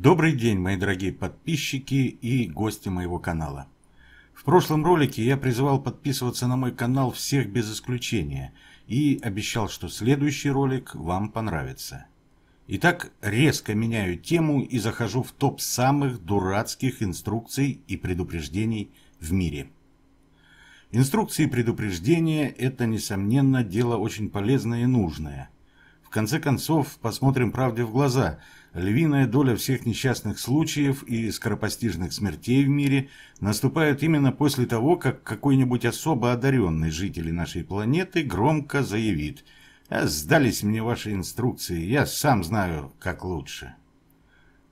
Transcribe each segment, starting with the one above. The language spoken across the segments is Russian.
Добрый день, мои дорогие подписчики и гости моего канала. В прошлом ролике я призывал подписываться на мой канал всех без исключения и обещал, что следующий ролик вам понравится. Итак, резко меняю тему и захожу в топ самых дурацких инструкций и предупреждений в мире. Инструкции и предупреждения – это, несомненно, дело очень полезное и нужное – в конце концов, посмотрим правде в глаза. Львиная доля всех несчастных случаев и скоропостижных смертей в мире наступает именно после того, как какой-нибудь особо одаренный житель нашей планеты громко заявит «А «Сдались мне ваши инструкции, я сам знаю, как лучше».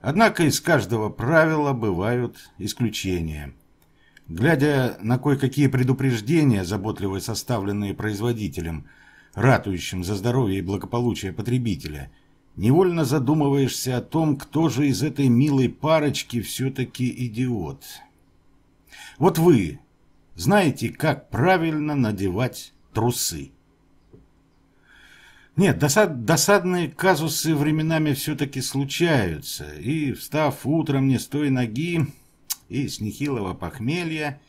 Однако из каждого правила бывают исключения. Глядя на кое-какие предупреждения, заботливо составленные производителем – ратующим за здоровье и благополучие потребителя, невольно задумываешься о том, кто же из этой милой парочки все-таки идиот. Вот вы знаете, как правильно надевать трусы. Нет, досад, досадные казусы временами все-таки случаются, и, встав утром не с той ноги и с нехилого похмелья,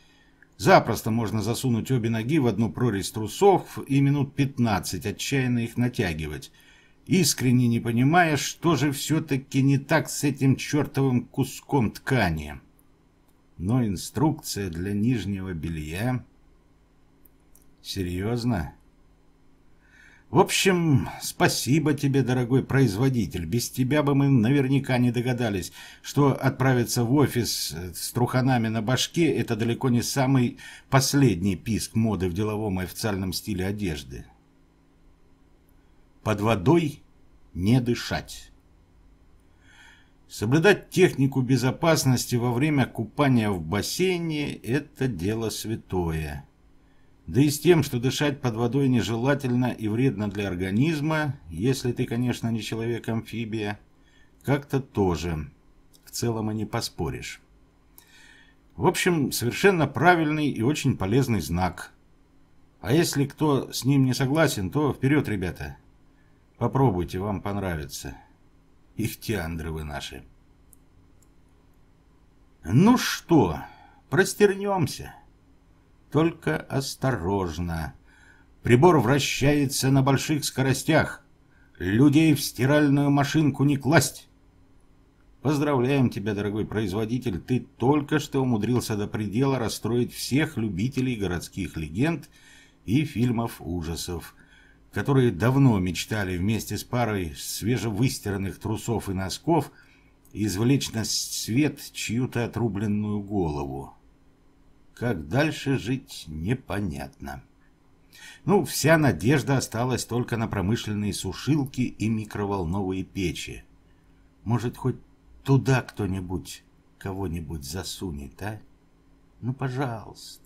Запросто можно засунуть обе ноги в одну прорезь трусов и минут 15 отчаянно их натягивать, искренне не понимая, что же все-таки не так с этим чертовым куском ткани. Но инструкция для нижнего белья... Серьезно? В общем, спасибо тебе, дорогой производитель. Без тебя бы мы наверняка не догадались, что отправиться в офис э, с труханами на башке – это далеко не самый последний писк моды в деловом и официальном стиле одежды. Под водой не дышать. Соблюдать технику безопасности во время купания в бассейне – это дело святое. Да и с тем, что дышать под водой нежелательно и вредно для организма, если ты, конечно, не человек-амфибия, как-то тоже. В целом и не поспоришь. В общем, совершенно правильный и очень полезный знак. А если кто с ним не согласен, то вперед, ребята. Попробуйте, вам понравится. Их теандры вы наши. Ну что, простернемся. Только осторожно. Прибор вращается на больших скоростях. Людей в стиральную машинку не класть. Поздравляем тебя, дорогой производитель, ты только что умудрился до предела расстроить всех любителей городских легенд и фильмов ужасов, которые давно мечтали вместе с парой свежевыстиранных трусов и носков извлечь на свет чью-то отрубленную голову. Как дальше жить, непонятно. Ну, вся надежда осталась только на промышленные сушилки и микроволновые печи. Может, хоть туда кто-нибудь кого-нибудь засунет, а? Ну, пожалуйста.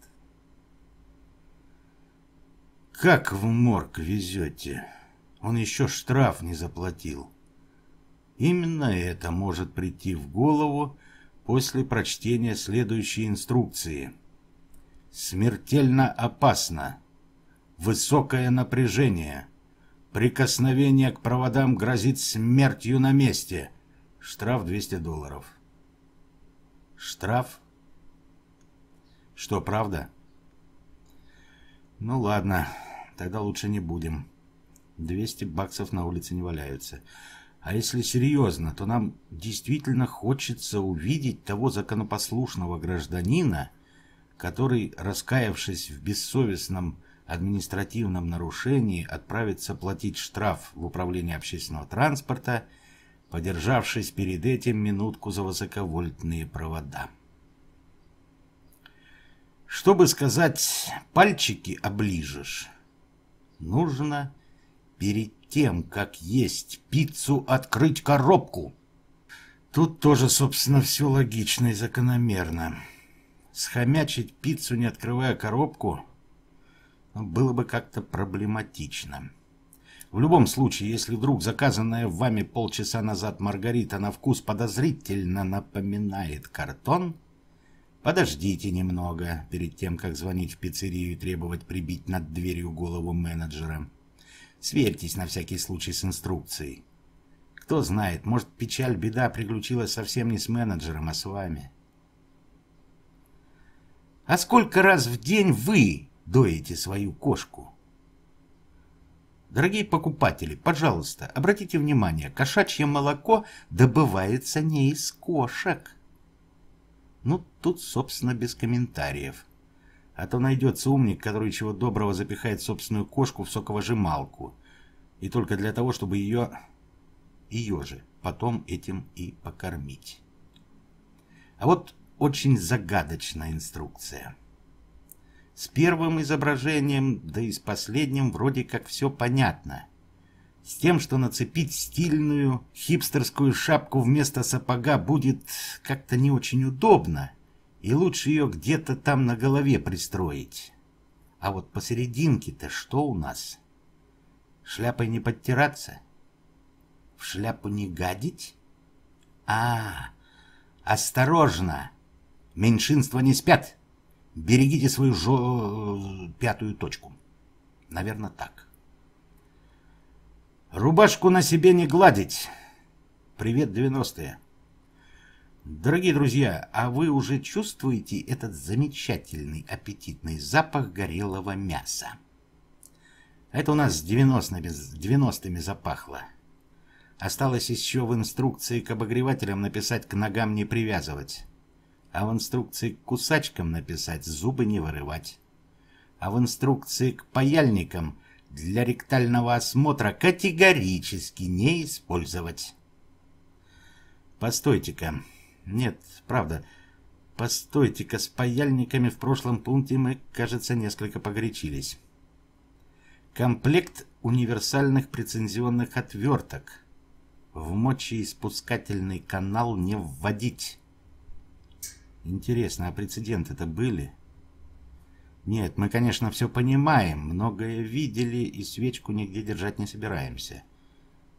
Как в морг везете? Он еще штраф не заплатил. Именно это может прийти в голову после прочтения следующей инструкции – Смертельно опасно. Высокое напряжение. Прикосновение к проводам грозит смертью на месте. Штраф 200 долларов. Штраф? Что, правда? Ну ладно, тогда лучше не будем. 200 баксов на улице не валяются. А если серьезно, то нам действительно хочется увидеть того законопослушного гражданина, который, раскаявшись в бессовестном административном нарушении, отправится платить штраф в управление общественного транспорта, подержавшись перед этим минутку за высоковольтные провода. Чтобы сказать «пальчики оближешь», нужно перед тем, как есть пиццу, открыть коробку. Тут тоже, собственно, все логично и закономерно схомячить пиццу, не открывая коробку, было бы как-то проблематично. В любом случае, если вдруг заказанная вами полчаса назад маргарита на вкус подозрительно напоминает картон, подождите немного перед тем, как звонить в пиццерию и требовать прибить над дверью голову менеджера. Сверьтесь на всякий случай с инструкцией. Кто знает, может печаль-беда приключилась совсем не с менеджером, а с вами. А сколько раз в день вы доите свою кошку? Дорогие покупатели, пожалуйста, обратите внимание, кошачье молоко добывается не из кошек. Ну, тут, собственно, без комментариев. А то найдется умник, который чего доброго запихает собственную кошку в соковыжималку. И только для того, чтобы ее... ее же потом этим и покормить. А вот очень загадочная инструкция. С первым изображением, да и с последним вроде как все понятно. С тем, что нацепить стильную хипстерскую шапку вместо сапога будет как-то не очень удобно, и лучше ее где-то там на голове пристроить. А вот посерединке-то что у нас? Шляпой не подтираться? В шляпу не гадить? А, осторожно! Меньшинства не спят. Берегите свою жо... пятую точку. Наверное, так. Рубашку на себе не гладить. Привет, 90-е. Дорогие друзья, а вы уже чувствуете этот замечательный аппетитный запах горелого мяса? Это у нас с 90-ми 90 запахло. Осталось еще в инструкции к обогревателям написать «к ногам не привязывать» а в инструкции к кусачкам написать «зубы не вырывать», а в инструкции к паяльникам для ректального осмотра категорически не использовать. Постойте-ка. Нет, правда. Постойте-ка, с паяльниками в прошлом пункте мы, кажется, несколько погорячились. Комплект универсальных прецензионных отверток. В мочеиспускательный канал не вводить. Интересно, а прецеденты-то были? Нет, мы, конечно, все понимаем, многое видели и свечку нигде держать не собираемся.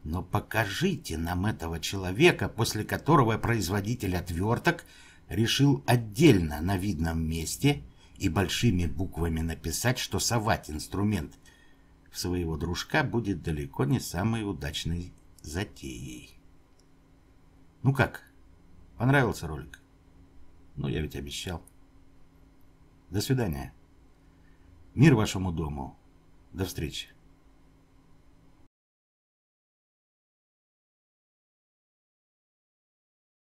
Но покажите нам этого человека, после которого производитель отверток решил отдельно на видном месте и большими буквами написать, что совать инструмент в своего дружка будет далеко не самой удачной затеей. Ну как, понравился ролик? Ну, я ведь обещал. До свидания. Мир вашему дому. До встречи.